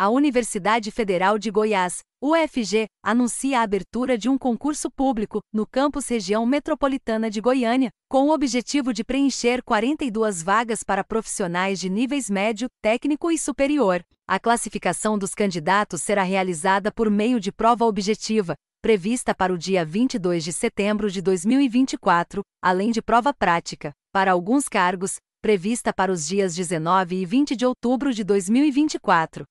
a Universidade Federal de Goiás, UFG, anuncia a abertura de um concurso público no campus região metropolitana de Goiânia, com o objetivo de preencher 42 vagas para profissionais de níveis médio, técnico e superior. A classificação dos candidatos será realizada por meio de prova objetiva, prevista para o dia 22 de setembro de 2024, além de prova prática. Para alguns cargos, prevista para os dias 19 e 20 de outubro de 2024.